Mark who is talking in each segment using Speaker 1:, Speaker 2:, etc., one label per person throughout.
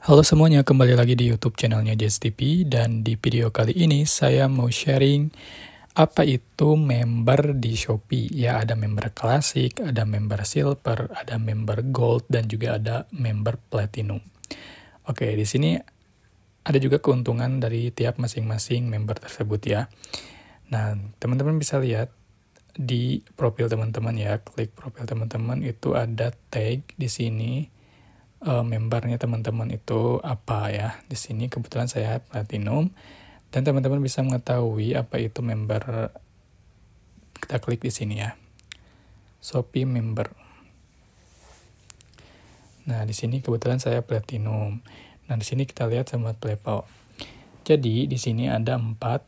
Speaker 1: Halo semuanya, kembali lagi di YouTube channelnya JSTP dan di video kali ini saya mau sharing apa itu member di Shopee. Ya, ada member klasik, ada member silver, ada member gold dan juga ada member platinum. Oke, di sini ada juga keuntungan dari tiap masing-masing member tersebut ya. Nah, teman-teman bisa lihat di profil teman-teman ya, klik profil teman-teman itu ada tag di sini uh, membernya teman-teman itu apa ya. Di sini kebetulan saya platinum dan teman-teman bisa mengetahui apa itu member. Kita klik di sini ya. Shopee member. Nah, di sini kebetulan saya platinum. Nah, di sini kita lihat sama level. Jadi, di sini ada empat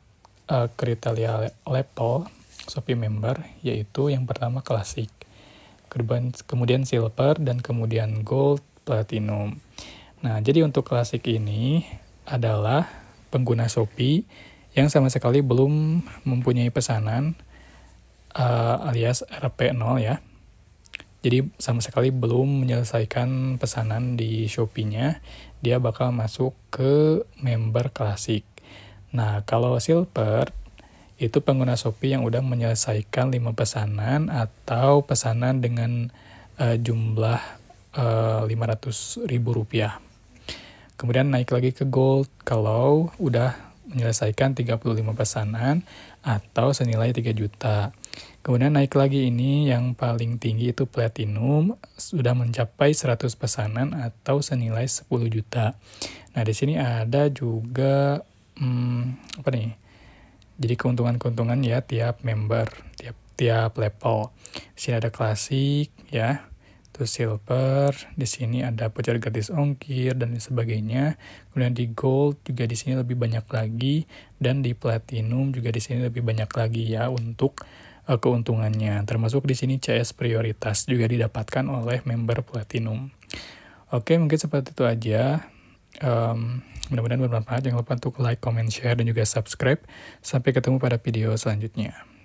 Speaker 1: uh, kriteria level Shopee member, yaitu yang pertama klasik, kemudian silver, dan kemudian gold, Platinum. Nah, jadi untuk klasik ini adalah pengguna Shopee yang sama sekali belum mempunyai pesanan uh, alias RP0 ya. Jadi sama sekali belum menyelesaikan pesanan di Shopee-nya, dia bakal masuk ke member klasik. Nah, kalau silver itu pengguna Shopee yang udah menyelesaikan 5 pesanan atau pesanan dengan uh, jumlah 500 eh, ribu rupiah. Kemudian naik lagi ke gold kalau udah menyelesaikan 35 pesanan atau senilai 3 juta. Kemudian naik lagi ini yang paling tinggi itu platinum sudah mencapai 100 pesanan atau senilai 10 juta. Nah, di sini ada juga hmm, apa nih? Jadi keuntungan-keuntungan ya tiap member, tiap tiap level. Di sini ada klasik ya terus silver di sini ada voucher gratis ongkir dan sebagainya kemudian di gold juga di sini lebih banyak lagi dan di platinum juga di sini lebih banyak lagi ya untuk uh, keuntungannya termasuk di sini CS prioritas juga didapatkan oleh member platinum Oke, mungkin seperti itu aja. Um, mudah-mudahan bermanfaat. Jangan lupa untuk like, comment, share, dan juga subscribe. Sampai ketemu pada video selanjutnya.